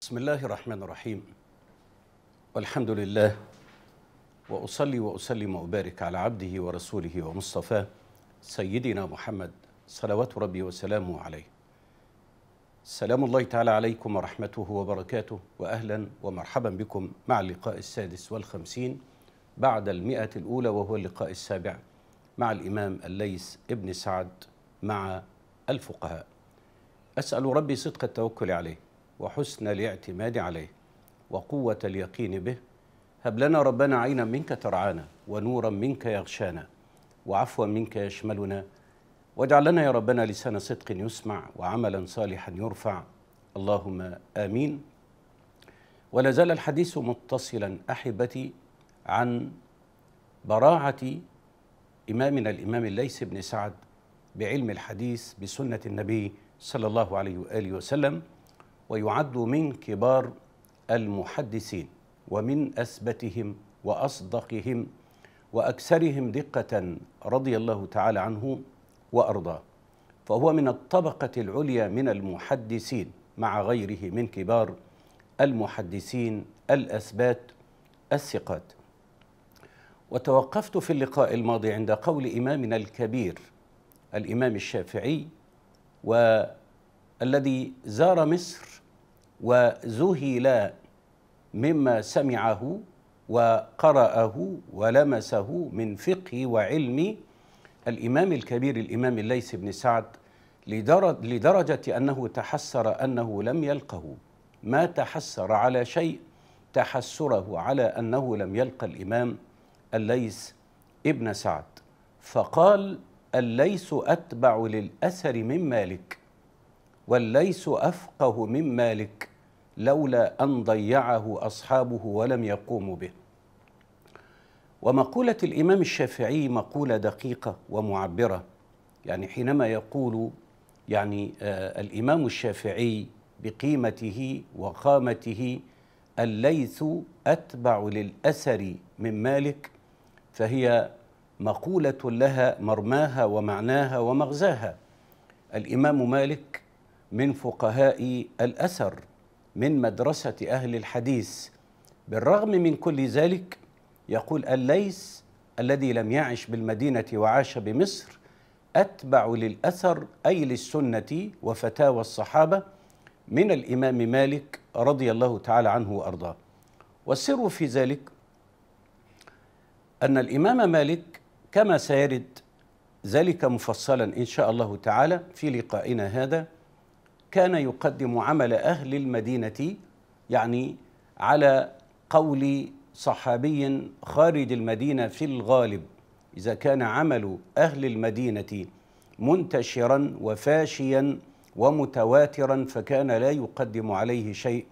بسم الله الرحمن الرحيم والحمد لله واصلي واسلم وابارك على عبده ورسوله ومصطفاه سيدنا محمد صلوات ربي وسلامه عليه سلام الله تعالى عليكم ورحمته وبركاته واهلا ومرحبا بكم مع اللقاء السادس والخمسين بعد المئة الأولى وهو اللقاء السابع مع الإمام الليث ابن سعد مع الفقهاء أسأل ربي صدق التوكل عليه وحسن الاعتماد عليه وقوة اليقين به هب لنا ربنا عينا منك ترعانا ونورا منك يغشانا وعفوا منك يشملنا واجعل لنا يا ربنا لسان صدق يسمع وعملا صالحا يرفع اللهم آمين ولا زال الحديث متصلا أحبتي عن براعة إمامنا الإمام الليث بن سعد بعلم الحديث بسنة النبي صلى الله عليه وآله وسلم ويعد من كبار المحدثين ومن أثبتهم وأصدقهم وأكثرهم دقة رضي الله تعالى عنه وأرضاه فهو من الطبقة العليا من المحدثين مع غيره من كبار المحدثين الأثبات الثقات وتوقفت في اللقاء الماضي عند قول إمامنا الكبير الإمام الشافعي و الذي زار مصر وذهل مما سمعه وقرأه ولمسه من فقه وعلم الإمام الكبير الإمام الليث بن سعد لدرجة أنه تحسر أنه لم يلقه ما تحسر على شيء تحسره على أنه لم يلقى الإمام الليث ابن سعد فقال الليث أتبع للأثر من مالك والليث أفقه من مالك لولا أن ضيعه أصحابه ولم يقوموا به ومقولة الإمام الشافعي مقولة دقيقة ومعبرة يعني حينما يقول يعني آه الإمام الشافعي بقيمته وقامته الليث أتبع للأثر من مالك فهي مقولة لها مرماها ومعناها ومغزاها الإمام مالك من فقهاء الاثر من مدرسه اهل الحديث بالرغم من كل ذلك يقول الليس الذي لم يعش بالمدينه وعاش بمصر اتبع للاثر اي للسنه وفتاوى الصحابه من الامام مالك رضي الله تعالى عنه وارضاه والسر في ذلك ان الامام مالك كما سيرد ذلك مفصلا ان شاء الله تعالى في لقائنا هذا كان يقدم عمل أهل المدينة يعني على قول صحابي خارج المدينة في الغالب إذا كان عمل أهل المدينة منتشرا وفاشيا ومتواترا فكان لا يقدم عليه شيء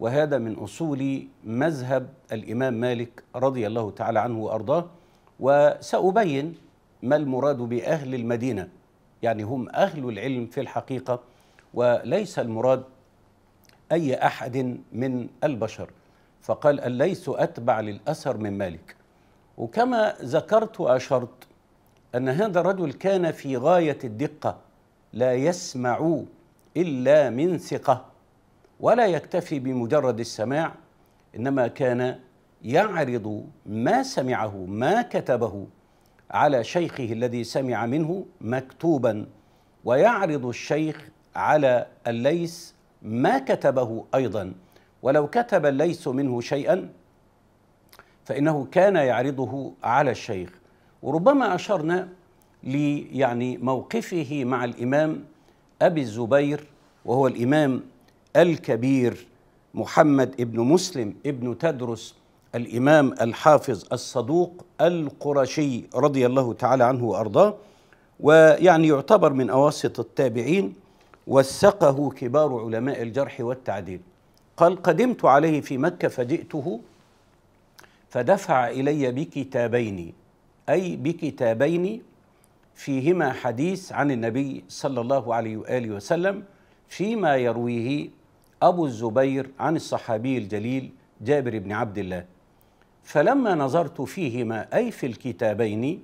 وهذا من أصول مذهب الإمام مالك رضي الله تعالى عنه وأرضاه وسأبين ما المراد بأهل المدينة يعني هم أهل العلم في الحقيقة وليس المراد أي أحد من البشر فقال ليس أتبع للأثر من مالك وكما ذكرت وأشرت أن هذا الرجل كان في غاية الدقة لا يسمع إلا من ثقة ولا يكتفي بمجرد السماع إنما كان يعرض ما سمعه ما كتبه على شيخه الذي سمع منه مكتوبا ويعرض الشيخ على الليث ما كتبه ايضا ولو كتب الليث منه شيئا فانه كان يعرضه على الشيخ وربما اشرنا لي يعني موقفه مع الامام ابي الزبير وهو الامام الكبير محمد ابن مسلم ابن تدرس الامام الحافظ الصدوق القرشي رضي الله تعالى عنه وارضاه ويعني يعتبر من اواسط التابعين وثقه كبار علماء الجرح والتعديل قال قدمت عليه في مكة فجئته فدفع إلي بكتابين أي بكتابين فيهما حديث عن النبي صلى الله عليه وآله وسلم فيما يرويه أبو الزبير عن الصحابي الجليل جابر بن عبد الله فلما نظرت فيهما أي في الكتابين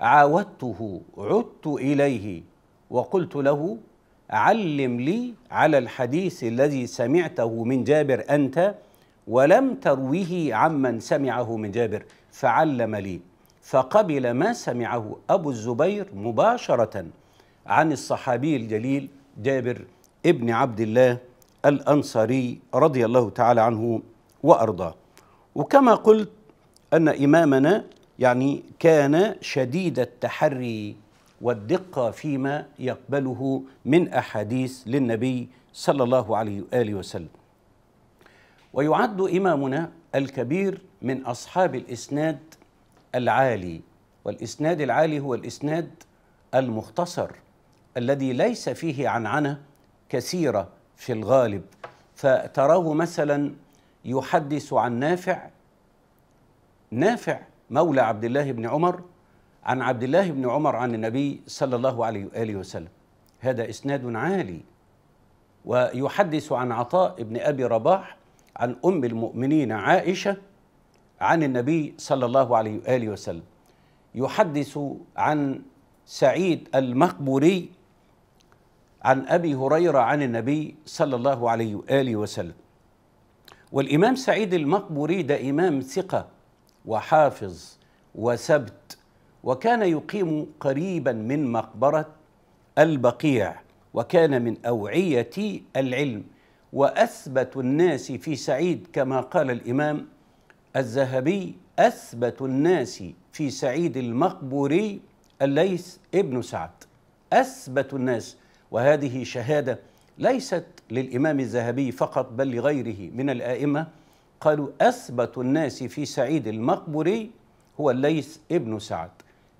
عاودته عدت إليه وقلت له علم لي على الحديث الذي سمعته من جابر أنت ولم تروه عمن سمعه من جابر فعلم لي فقبل ما سمعه أبو الزبير مباشرة عن الصحابي الجليل جابر ابن عبد الله الأنصاري رضي الله تعالى عنه وأرضاه وكما قلت أن إمامنا يعني كان شديد التحري والدقة فيما يقبله من أحاديث للنبي صلى الله عليه وآله وسلم ويعد إمامنا الكبير من أصحاب الإسناد العالي والإسناد العالي هو الإسناد المختصر الذي ليس فيه عنعنة كثيرة في الغالب فتراه مثلا يحدث عن نافع نافع مولى عبد الله بن عمر عن عبد الله بن عمر عن النبي صلى الله عليه وآله وسلم هذا إسناد عالي ويحدث عن عطاء بن أبي رباح عن أم المؤمنين عائشة عن النبي صلى الله عليه وآله وسلم يحدث عن سعيد المقبوري عن أبي هريرة عن النبي صلى الله عليه وآله وسلم والإمام سعيد المقبوري ده إمام ثقة وحافظ وسبت وكان يقيم قريبا من مقبرة البقيع وكان من أوعية العلم وأثبت الناس في سعيد كما قال الإمام الذهبي أثبت الناس في سعيد المقبوري الليث ابن سعد أثبت الناس وهذه شهادة ليست للإمام الذهبي فقط بل لغيره من الآئمة قالوا أثبت الناس في سعيد المقبوري هو الليث ابن سعد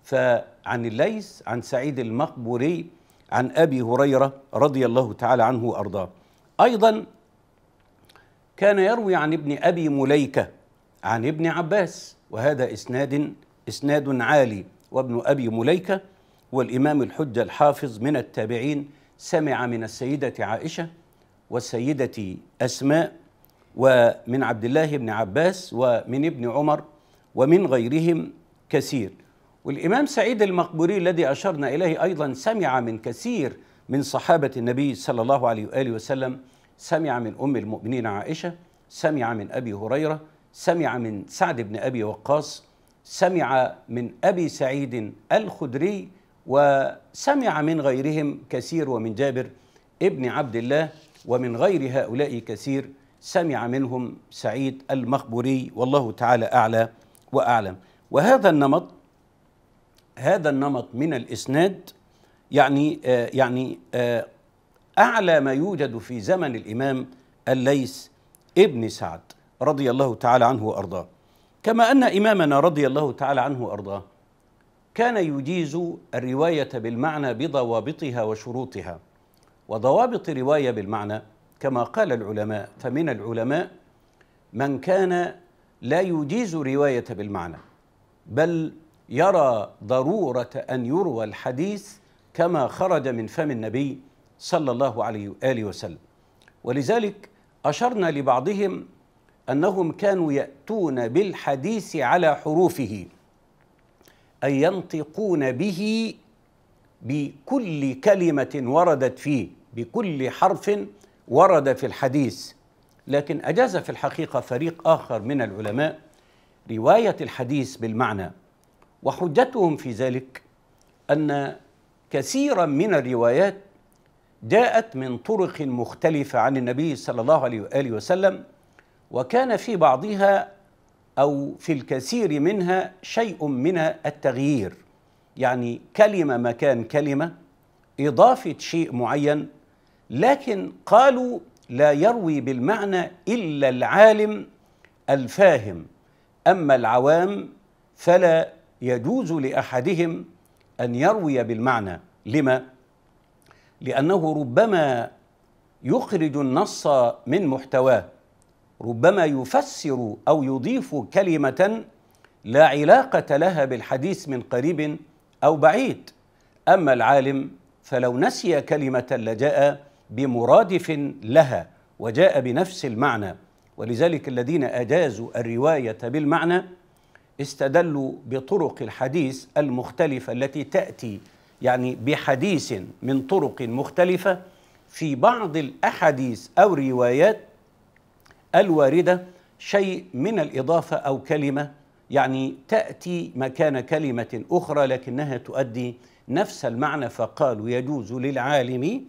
فعن الليث عن سعيد المقبوري عن أبي هريرة رضي الله تعالى عنه وأرضاه أيضا كان يروي عن ابن أبي مليكة عن ابن عباس وهذا إسناد إسناد عالي وابن أبي مليكة والإمام الحجة الحافظ من التابعين سمع من السيدة عائشة والسيدة أسماء ومن عبد الله بن عباس ومن ابن عمر ومن غيرهم كثير والإمام سعيد المقبوري الذي أشرنا إليه أيضا سمع من كثير من صحابة النبي صلى الله عليه وآله وسلم سمع من أم المؤمنين عائشة سمع من أبي هريرة سمع من سعد بن أبي وقاص سمع من أبي سعيد الخدري وسمع من غيرهم كثير ومن جابر ابن عبد الله ومن غير هؤلاء كثير سمع منهم سعيد المخبوري والله تعالى أعلى وأعلم وهذا النمط هذا النمط من الإسناد يعني آه يعني آه أعلى ما يوجد في زمن الإمام الليث ابن سعد رضي الله تعالى عنه وأرضاه كما أن إمامنا رضي الله تعالى عنه وأرضاه كان يجيز الرواية بالمعنى بضوابطها وشروطها وضوابط رواية بالمعنى كما قال العلماء فمن العلماء من كان لا يجيز رواية بالمعنى بل يرى ضروره ان يروى الحديث كما خرج من فم النبي صلى الله عليه واله وسلم ولذلك اشرنا لبعضهم انهم كانوا ياتون بالحديث على حروفه اي ينطقون به بكل كلمه وردت فيه بكل حرف ورد في الحديث لكن اجاز في الحقيقه فريق اخر من العلماء روايه الحديث بالمعنى وحجتهم في ذلك أن كثيرا من الروايات جاءت من طرق مختلفة عن النبي صلى الله عليه وآله وسلم وكان في بعضها أو في الكثير منها شيء من التغيير يعني كلمة مكان كلمة إضافة شيء معين لكن قالوا لا يروي بالمعنى إلا العالم الفاهم أما العوام فلا يجوز لاحدهم ان يروي بالمعنى لما لانه ربما يخرج النص من محتواه ربما يفسر او يضيف كلمه لا علاقه لها بالحديث من قريب او بعيد اما العالم فلو نسي كلمه لجاء بمرادف لها وجاء بنفس المعنى ولذلك الذين اجازوا الروايه بالمعنى استدلوا بطرق الحديث المختلفة التي تأتي يعني بحديث من طرق مختلفة في بعض الأحاديث أو روايات الواردة شيء من الإضافة أو كلمة يعني تأتي مكان كلمة أخرى لكنها تؤدي نفس المعنى فقالوا يجوز للعالم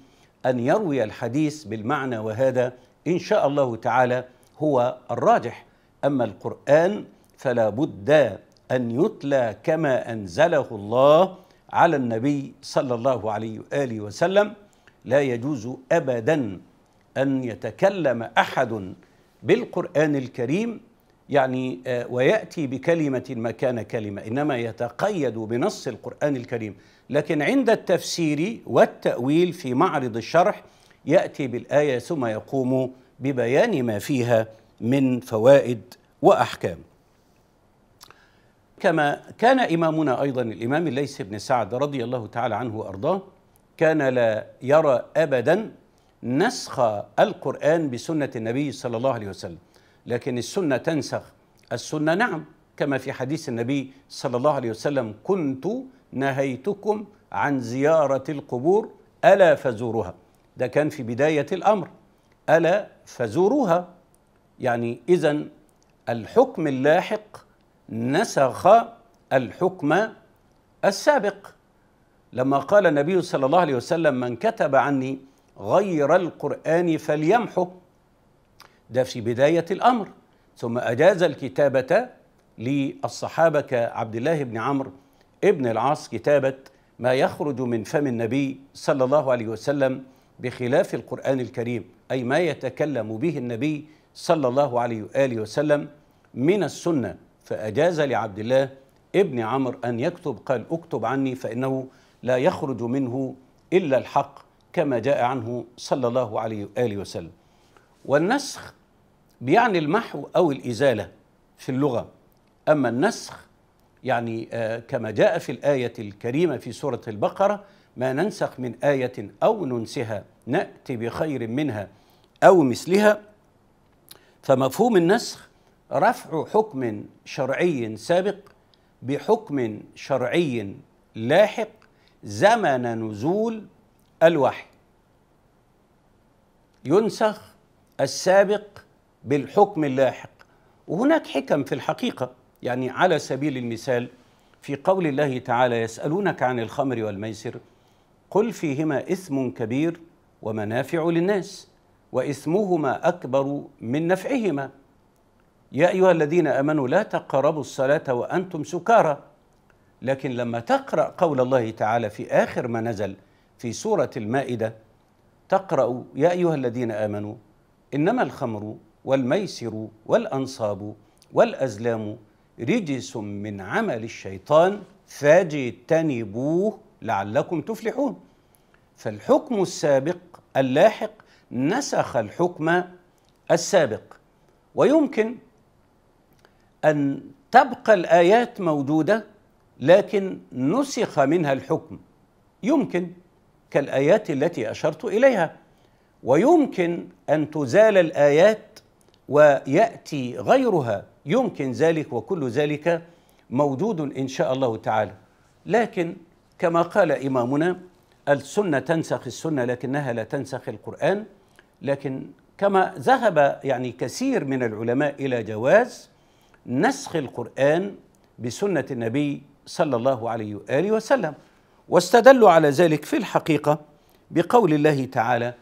أن يروي الحديث بالمعنى وهذا إن شاء الله تعالى هو الراجح أما القرآن فلا بد ان يتلى كما انزله الله على النبي صلى الله عليه واله وسلم لا يجوز ابدا ان يتكلم احد بالقران الكريم يعني آه، وياتي بكلمه مكان كلمه انما يتقيد بنص القران الكريم لكن عند التفسير والتاويل في معرض الشرح ياتي بالايه ثم يقوم ببيان ما فيها من فوائد واحكام كما كان إمامنا أيضا الإمام الليث بن سعد رضي الله تعالى عنه وأرضاه كان لا يرى أبدا نسخ القرآن بسنة النبي صلى الله عليه وسلم لكن السنة تنسخ السنة نعم كما في حديث النبي صلى الله عليه وسلم كنت نهيتكم عن زيارة القبور ألا فزورها ده كان في بداية الأمر ألا فزورها يعني إذا الحكم اللاحق نسخ الحكم السابق لما قال النبي صلى الله عليه وسلم من كتب عني غير القرآن فليمحه ده في بداية الأمر ثم أجاز الكتابة للصحابة كعبد الله بن عمرو ابن العاص كتابة ما يخرج من فم النبي صلى الله عليه وسلم بخلاف القرآن الكريم أي ما يتكلم به النبي صلى الله عليه وآله وسلم من السنة فأجاز لعبد الله ابن عمر أن يكتب قال اكتب عني فإنه لا يخرج منه إلا الحق كما جاء عنه صلى الله عليه وآله وسلم والنسخ بيعني المحو أو الإزالة في اللغة أما النسخ يعني آه، كما جاء في الآية الكريمة في سورة البقرة ما ننسخ من آية أو ننسها نأتي بخير منها أو مثلها فمفهوم النسخ رفع حكم شرعي سابق بحكم شرعي لاحق زمن نزول الوحي ينسخ السابق بالحكم اللاحق وهناك حكم في الحقيقه يعني على سبيل المثال في قول الله تعالى يسالونك عن الخمر والميسر قل فيهما اثم كبير ومنافع للناس واثمهما اكبر من نفعهما يا أيها الذين آمنوا لا تقربوا الصلاة وأنتم سكارى لكن لما تقرأ قول الله تعالى في آخر ما نزل في سورة المائدة تقرأ يا أيها الذين آمنوا إنما الخمر والميسر والأنصاب والأزلام رجس من عمل الشيطان فاجتنبوه لعلكم تفلحون فالحكم السابق اللاحق نسخ الحكم السابق ويمكن أن تبقى الآيات موجودة لكن نسخ منها الحكم يمكن كالآيات التي أشرت إليها ويمكن أن تزال الآيات ويأتي غيرها يمكن ذلك وكل ذلك موجود إن شاء الله تعالى لكن كما قال إمامنا السنة تنسخ السنة لكنها لا تنسخ القرآن لكن كما ذهب يعني كثير من العلماء إلى جواز نسخ القرآن بسنة النبي صلى الله عليه وآله وسلم واستدلوا على ذلك في الحقيقة بقول الله تعالى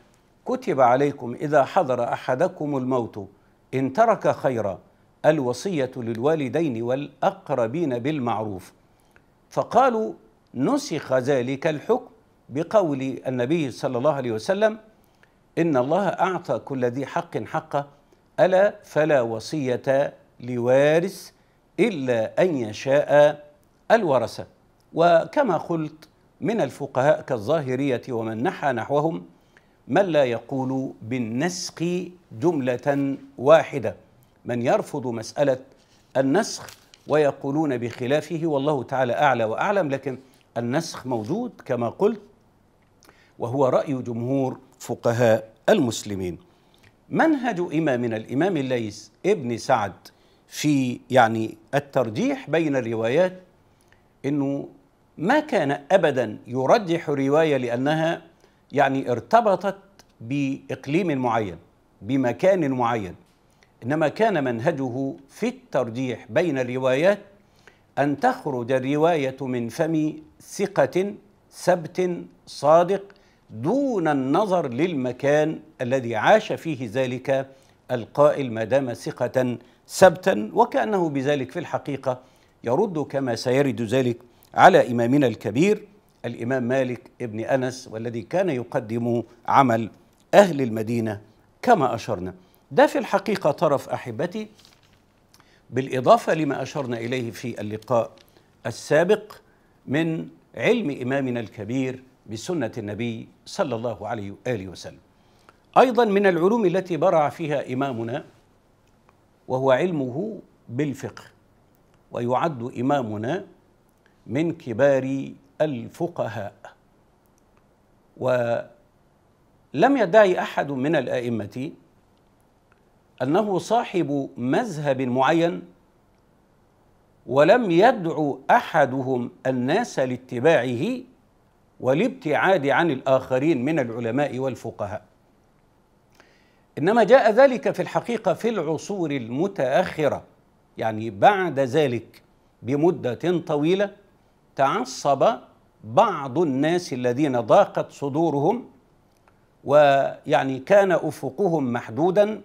كتب عليكم إذا حضر أحدكم الموت إن ترك خيرا الوصية للوالدين والأقربين بالمعروف فقالوا نسخ ذلك الحكم بقول النبي صلى الله عليه وسلم إن الله أعطى كل ذي حق حقه ألا فلا وصية لوارث إلا أن يشاء الورثة وكما قلت من الفقهاء كالظاهرية ومن نحى نحوهم من لا يقول بالنسخ جملة واحدة من يرفض مسألة النسخ ويقولون بخلافه والله تعالى أعلى وأعلم لكن النسخ موجود كما قلت وهو رأي جمهور فقهاء المسلمين منهج إمامنا الإمام الليث ابن سعد في يعني الترجيح بين الروايات انه ما كان ابدا يرجح روايه لانها يعني ارتبطت باقليم معين بمكان معين انما كان منهجه في الترجيح بين الروايات ان تخرج الروايه من فم ثقه ثبت صادق دون النظر للمكان الذي عاش فيه ذلك القائل ما دام ثقه سبتا وكانه بذلك في الحقيقه يرد كما سيرد ذلك على امامنا الكبير الامام مالك ابن انس والذي كان يقدم عمل اهل المدينه كما اشرنا ده في الحقيقه طرف احبتي بالاضافه لما اشرنا اليه في اللقاء السابق من علم امامنا الكبير بسنه النبي صلى الله عليه واله وسلم. ايضا من العلوم التي برع فيها امامنا وهو علمه بالفقه ويعد إمامنا من كبار الفقهاء ولم يدعي أحد من الأئمة أنه صاحب مذهب معين ولم يدعو أحدهم الناس لاتباعه والابتعاد عن الآخرين من العلماء والفقهاء انما جاء ذلك في الحقيقه في العصور المتاخره يعني بعد ذلك بمده طويله تعصب بعض الناس الذين ضاقت صدورهم ويعني كان افقهم محدودا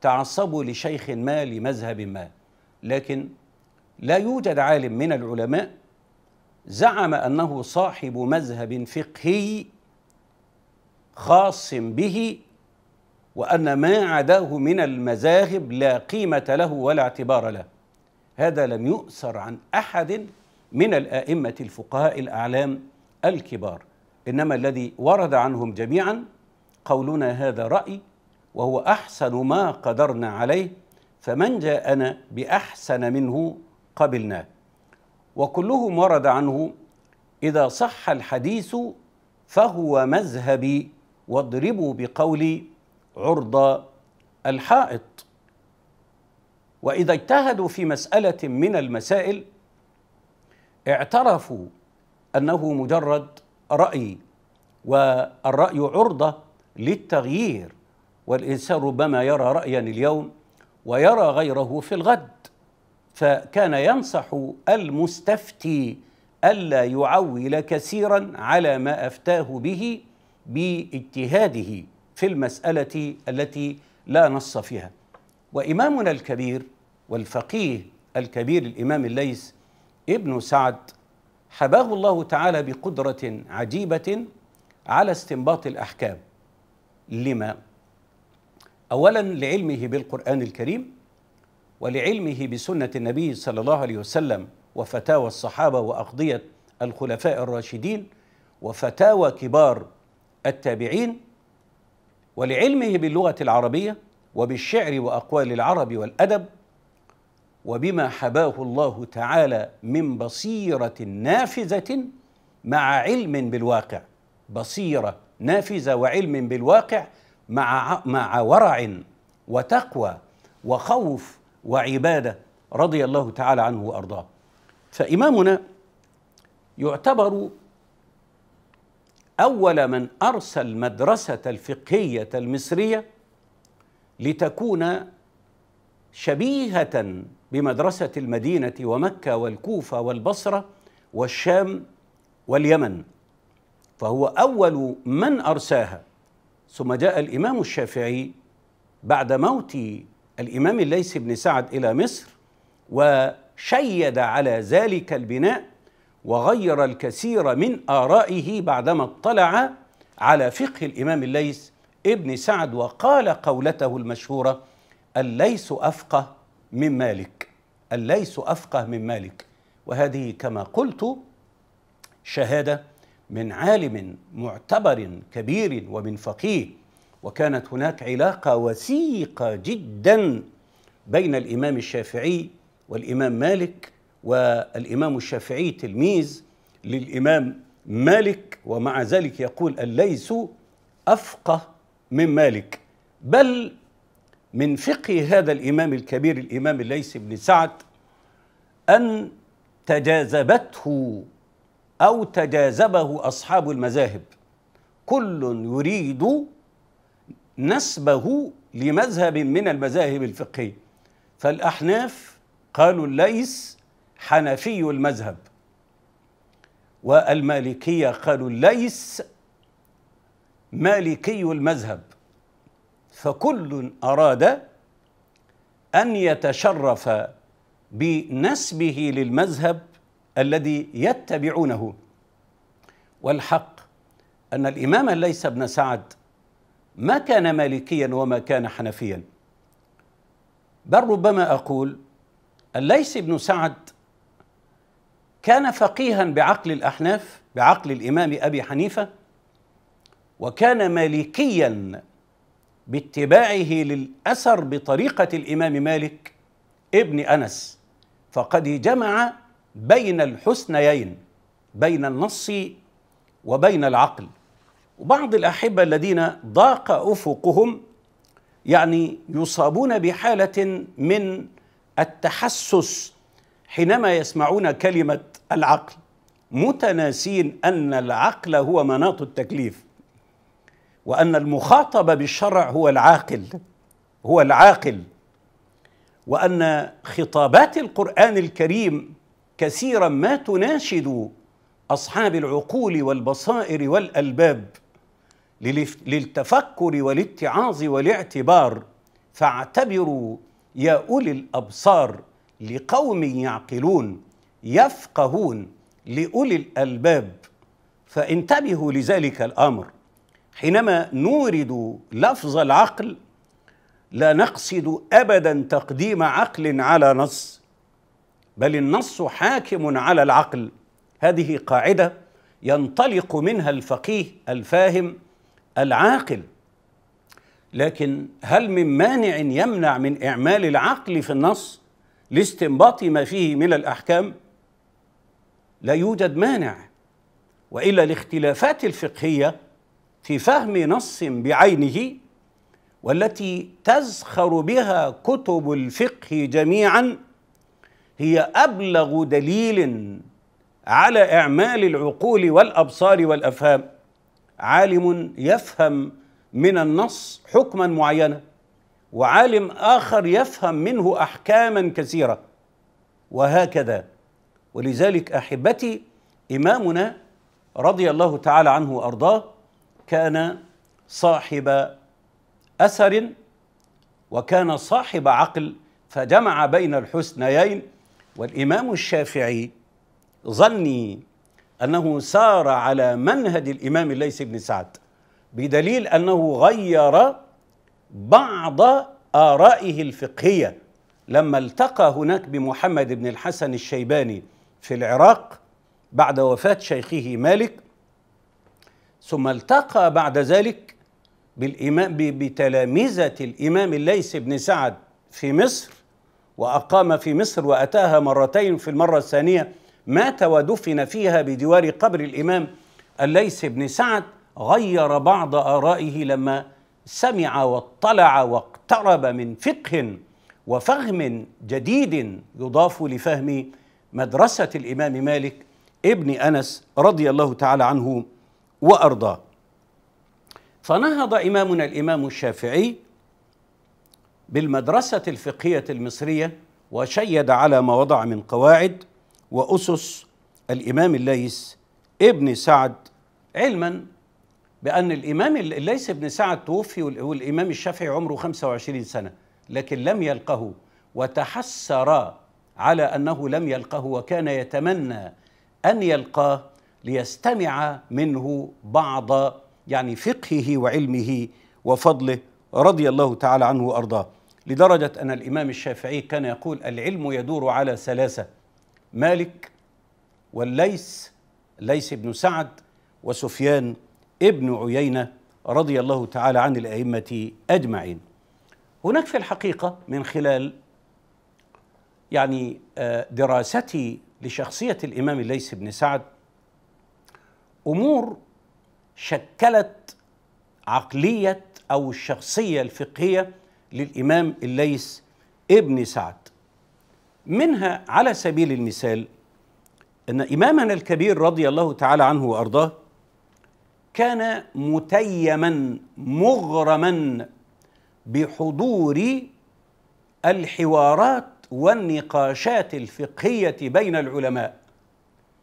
تعصبوا لشيخ ما لمذهب ما لكن لا يوجد عالم من العلماء زعم انه صاحب مذهب فقهي خاص به وأن ما عداه من المذاهب لا قيمة له ولا اعتبار له هذا لم يؤثر عن أحد من الآئمة الفقهاء الأعلام الكبار إنما الذي ورد عنهم جميعا قولنا هذا رأي وهو أحسن ما قدرنا عليه فمن جاءنا بأحسن منه قبلناه وكلهم ورد عنه إذا صح الحديث فهو مذهبي واضربوا بقولي عرض الحائط واذا اجتهدوا في مساله من المسائل اعترفوا انه مجرد راي والراي عرضه للتغيير والانسان ربما يرى رايا اليوم ويرى غيره في الغد فكان ينصح المستفتي الا يعول كثيرا على ما افتاه به باجتهاده في المسألة التي لا نص فيها وإمامنا الكبير والفقيه الكبير الإمام الليث ابن سعد حباه الله تعالى بقدرة عجيبة على استنباط الأحكام لما أولا لعلمه بالقرآن الكريم ولعلمه بسنة النبي صلى الله عليه وسلم وفتاوى الصحابة وأقضية الخلفاء الراشدين وفتاوى كبار التابعين ولعلمه باللغة العربية وبالشعر وأقوال العرب والأدب وبما حباه الله تعالى من بصيرة نافذة مع علم بالواقع بصيرة نافذة وعلم بالواقع مع مع ورع وتقوى وخوف وعبادة رضي الله تعالى عنه وأرضاه فإمامنا يعتبر أول من أرسى المدرسة الفقهية المصرية لتكون شبيهة بمدرسة المدينة ومكة والكوفة والبصرة والشام واليمن فهو أول من أرساها ثم جاء الإمام الشافعي بعد موت الإمام الليث بن سعد إلى مصر وشيد على ذلك البناء وغير الكثير من آرائه بعدما اطلع على فقه الإمام الليث ابن سعد وقال قولته المشهورة الليس أفقه من مالك الليس أفقه من مالك وهذه كما قلت شهادة من عالم معتبر كبير ومن فقيه وكانت هناك علاقة وثيقة جدا بين الإمام الشافعي والإمام مالك والإمام الشافعي تلميذ للإمام مالك ومع ذلك يقول الليث أفقه من مالك بل من فقه هذا الإمام الكبير الإمام الليث بن سعد أن تجاذبته أو تجاذبه أصحاب المذاهب كل يريد نسبه لمذهب من المذاهب الفقهيه فالاحناف قالوا ليس حنفي المذهب والمالكية قالوا ليس مالكي المذهب فكل أراد أن يتشرف بنسبه للمذهب الذي يتبعونه والحق أن الإمام ليس بن سعد ما كان مالكيا وما كان حنفيا بل ربما أقول الليث بن سعد كان فقيها بعقل الأحناف بعقل الإمام أبي حنيفة وكان مالكيا باتباعه للأثر بطريقة الإمام مالك ابن أنس فقد جمع بين الحسنيين بين النص وبين العقل وبعض الأحبة الذين ضاق أفقهم يعني يصابون بحالة من التحسس حينما يسمعون كلمة العقل متناسين أن العقل هو مناط التكليف وأن المخاطب بالشرع هو العاقل هو العاقل وأن خطابات القرآن الكريم كثيرا ما تناشد أصحاب العقول والبصائر والألباب للتفكر والاتعاظ والاعتبار فاعتبروا يا أولي الأبصار لقوم يعقلون يفقهون لأولي الألباب فانتبهوا لذلك الأمر حينما نورد لفظ العقل لا نقصد أبدا تقديم عقل على نص بل النص حاكم على العقل هذه قاعدة ينطلق منها الفقيه الفاهم العاقل لكن هل من مانع يمنع من إعمال العقل في النص؟ لاستنباط ما فيه من الأحكام لا يوجد مانع وإلا الاختلافات الفقهية في فهم نص بعينه والتي تزخر بها كتب الفقه جميعا هي أبلغ دليل على إعمال العقول والأبصار والأفهام عالم يفهم من النص حكما معينا وعالم اخر يفهم منه احكاما كثيره وهكذا ولذلك احبتي امامنا رضي الله تعالى عنه وارضاه كان صاحب اثر وكان صاحب عقل فجمع بين الحسنيين والامام الشافعي ظني انه سار على منهج الامام الليث بن سعد بدليل انه غير بعض آرائه الفقهية لما التقى هناك بمحمد بن الحسن الشيباني في العراق بعد وفاة شيخه مالك ثم التقى بعد ذلك بالإمام بتلامذة الإمام الليث بن سعد في مصر وأقام في مصر وأتاها مرتين في المرة الثانية مات ودفن فيها بجوار قبر الإمام الليث بن سعد غير بعض آرائه لما سمع واطلع واقترب من فقه وفهم جديد يضاف لفهم مدرسة الإمام مالك ابن أنس رضي الله تعالى عنه وأرضاه فنهض إمامنا الإمام الشافعي بالمدرسة الفقهية المصرية وشيد على ما وضع من قواعد وأسس الإمام الليث ابن سعد علما بأن الإمام الليث بن سعد توفي والإمام الشافعي عمره 25 سنة لكن لم يلقه وتحسر على أنه لم يلقه وكان يتمنى أن يلقاه ليستمع منه بعض يعني فقهه وعلمه وفضله رضي الله تعالى عنه وأرضاه لدرجة أن الإمام الشافعي كان يقول العلم يدور على ثلاثة مالك والليث ليس بن سعد وسفيان ابن عيينة رضي الله تعالى عن الأئمة أجمعين هناك في الحقيقة من خلال يعني آه، دراستي لشخصية الإمام الليث بن سعد أمور شكلت عقلية أو الشخصية الفقهية للإمام الليث ابن سعد منها على سبيل المثال أن إمامنا الكبير رضي الله تعالى عنه وأرضاه كان متيما مغرما بحضور الحوارات والنقاشات الفقهيه بين العلماء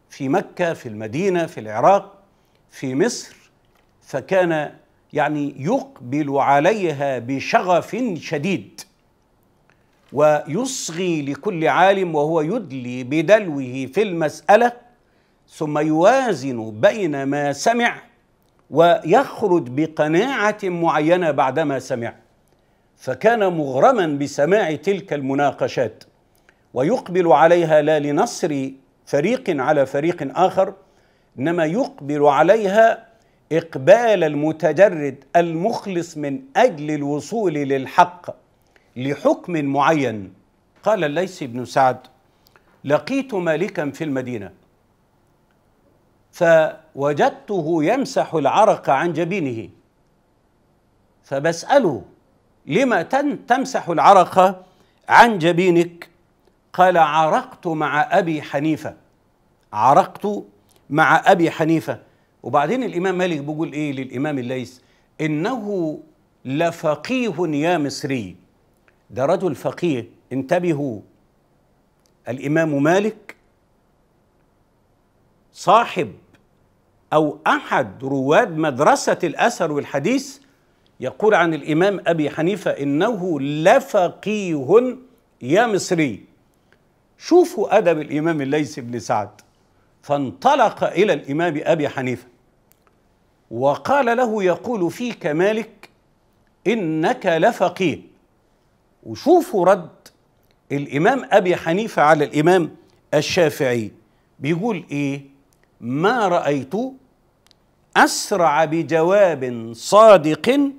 في مكه في المدينه في العراق في مصر فكان يعني يقبل عليها بشغف شديد ويصغي لكل عالم وهو يدلي بدلوه في المساله ثم يوازن بين ما سمع ويخرج بقناعه معينه بعدما سمع فكان مغرما بسماع تلك المناقشات ويقبل عليها لا لنصر فريق على فريق اخر انما يقبل عليها اقبال المتجرد المخلص من اجل الوصول للحق لحكم معين قال الليث بن سعد لقيت مالكا في المدينه ف وجدته يمسح العرق عن جبينه فبسأله لما تمسح العرق عن جبينك قال عرقت مع أبي حنيفة عرقت مع أبي حنيفة وبعدين الإمام مالك بيقول إيه للإمام الليث إنه لفقيه يا مصري ده رجل فقيه انتبهوا الإمام مالك صاحب أو أحد رواد مدرسة الأثر والحديث يقول عن الإمام أبي حنيفة إنه لفقيه يا مصري شوفوا أدب الإمام الليث بن سعد فانطلق إلى الإمام أبي حنيفة وقال له يقول فيك مالك إنك لفقيه وشوفوا رد الإمام أبي حنيفة على الإمام الشافعي بيقول إيه ما رأيت أسرع بجواب صادق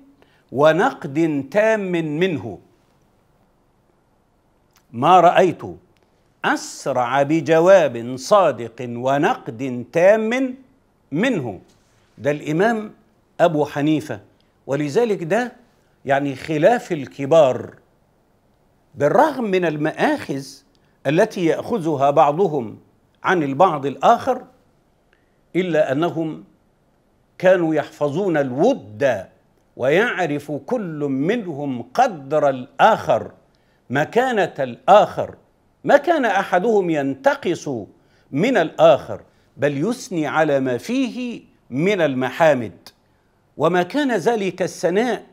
ونقد تام منه ما رأيت أسرع بجواب صادق ونقد تام منه ده الإمام أبو حنيفة ولذلك ده يعني خلاف الكبار بالرغم من المآخذ التي يأخذها بعضهم عن البعض الآخر إلا أنهم كانوا يحفظون الود ويعرف كل منهم قدر الآخر مكانة الآخر ما كان أحدهم ينتقص من الآخر بل يثني على ما فيه من المحامد وما كان ذلك الثناء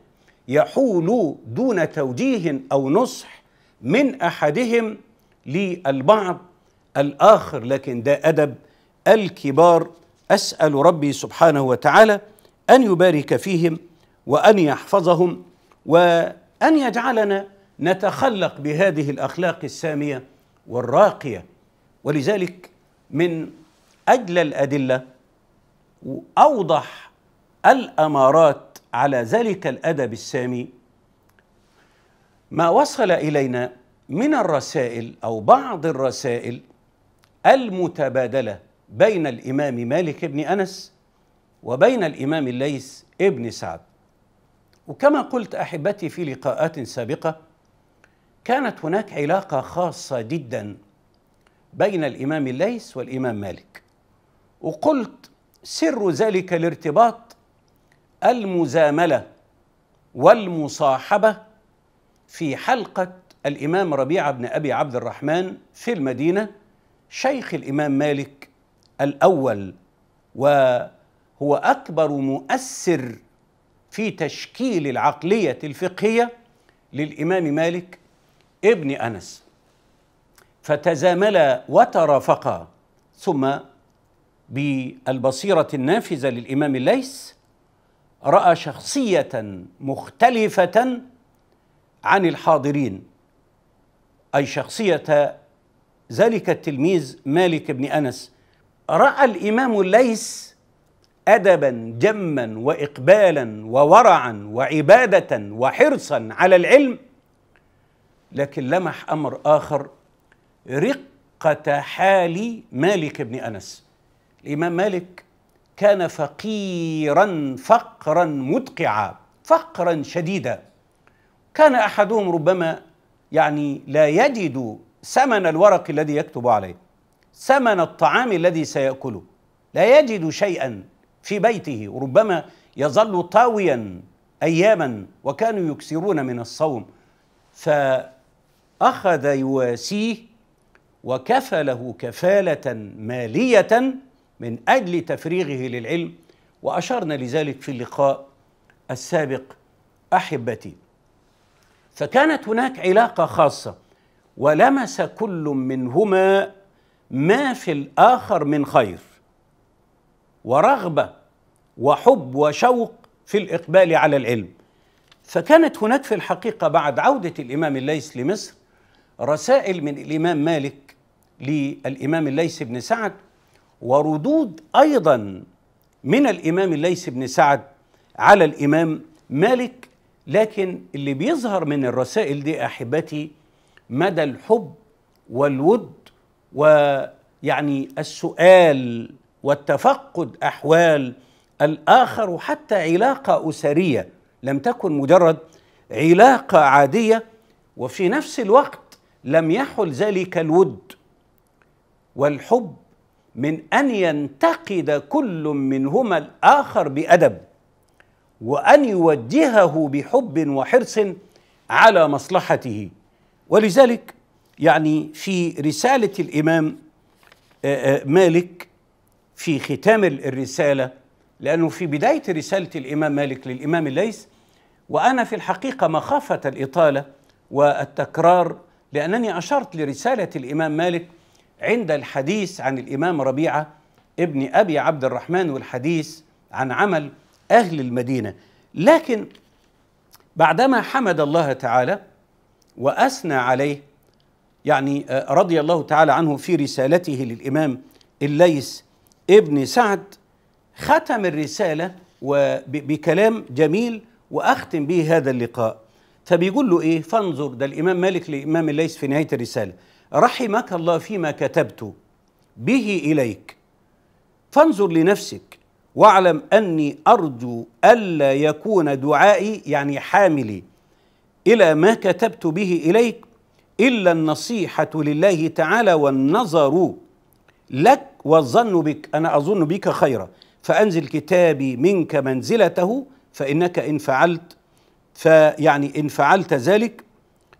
يحول دون توجيه او نصح من احدهم للبعض الاخر لكن ده ادب الكبار اسال ربي سبحانه وتعالى ان يبارك فيهم وان يحفظهم وان يجعلنا نتخلق بهذه الاخلاق الساميه والراقيه ولذلك من اجل الادله واوضح الامارات على ذلك الادب السامي ما وصل الينا من الرسائل او بعض الرسائل المتبادله بين الإمام مالك بن أنس وبين الإمام الليث ابن سعد وكما قلت أحبتي في لقاءات سابقة كانت هناك علاقة خاصة جدا بين الإمام الليث والإمام مالك وقلت سر ذلك الارتباط المزاملة والمصاحبة في حلقة الإمام ربيعة بن أبي عبد الرحمن في المدينة شيخ الإمام مالك الاول وهو اكبر مؤثر في تشكيل العقليه الفقهيه للامام مالك ابن انس فتزاملا وترافقا ثم بالبصيره النافذه للامام الليث راى شخصيه مختلفه عن الحاضرين اي شخصيه ذلك التلميذ مالك بن انس راى الامام ليس ادبا جما واقبالا وورعا وعباده وحرصا على العلم لكن لمح امر اخر رقه حال مالك بن انس الامام مالك كان فقيرا فقرا مدقعا فقرا شديدا كان احدهم ربما يعني لا يجد ثمن الورق الذي يكتب عليه ثمن الطعام الذي سياكله لا يجد شيئا في بيته وربما يظل طاويا اياما وكانوا يكثرون من الصوم فاخذ يواسيه وكفله كفاله ماليه من اجل تفريغه للعلم واشرنا لذلك في اللقاء السابق احبتي فكانت هناك علاقه خاصه ولمس كل منهما ما في الآخر من خير ورغبة وحب وشوق في الإقبال على العلم فكانت هناك في الحقيقة بعد عودة الإمام الليث لمصر رسائل من الإمام مالك للإمام الليث بن سعد وردود أيضا من الإمام الليث بن سعد على الإمام مالك لكن اللي بيظهر من الرسائل دي أحبتي مدى الحب والود ويعني السؤال والتفقد احوال الاخر وحتى علاقه اسريه لم تكن مجرد علاقه عاديه وفي نفس الوقت لم يحل ذلك الود والحب من ان ينتقد كل منهما الاخر بادب وان يوجهه بحب وحرص على مصلحته ولذلك يعني في رسالة الإمام آه، آه، مالك في ختام الرسالة لأنه في بداية رسالة الإمام مالك للإمام الليث وأنا في الحقيقة مخافة الإطالة والتكرار لأنني أشرت لرسالة الإمام مالك عند الحديث عن الإمام ربيعة ابن أبي عبد الرحمن والحديث عن عمل أهل المدينة لكن بعدما حمد الله تعالى وأثنى عليه يعني آه، رضي الله تعالى عنه في رسالته للإمام الليث ابن سعد ختم الرسالة بكلام جميل وأختم به هذا اللقاء فبيقول له إيه فانظر ده الإمام مالك لإمام الليث في نهاية الرسالة رحمك الله فيما كتبت به إليك فانظر لنفسك واعلم أني أرجو ألا يكون دعائي يعني حاملي إلى ما كتبت به إليك إلا النصيحة لله تعالى والنظر لك والظن بك أنا أظن بك خيرا فأنزل كتابي منك منزلته فإنك إن فعلت فيعني إن فعلت ذلك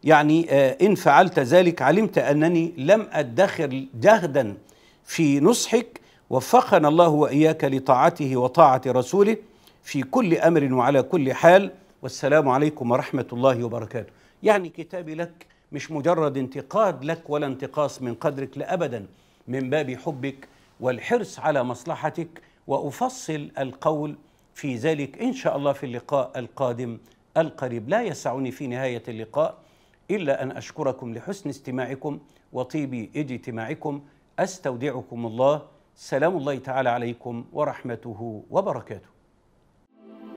يعني آه، إن فعلت ذلك علمت أنني لم أدخر جهدا في نصحك وفقنا الله وإياك لطاعته وطاعة رسوله في كل أمر وعلى كل حال والسلام عليكم ورحمة الله وبركاته يعني كتابي لك مش مجرد انتقاد لك ولا انتقاص من قدرك لأبدا من باب حبك والحرص على مصلحتك وأفصل القول في ذلك إن شاء الله في اللقاء القادم القريب لا يسعني في نهاية اللقاء إلا أن أشكركم لحسن استماعكم وطيب اجتماعكم أستودعكم الله سلام الله تعالى عليكم ورحمته وبركاته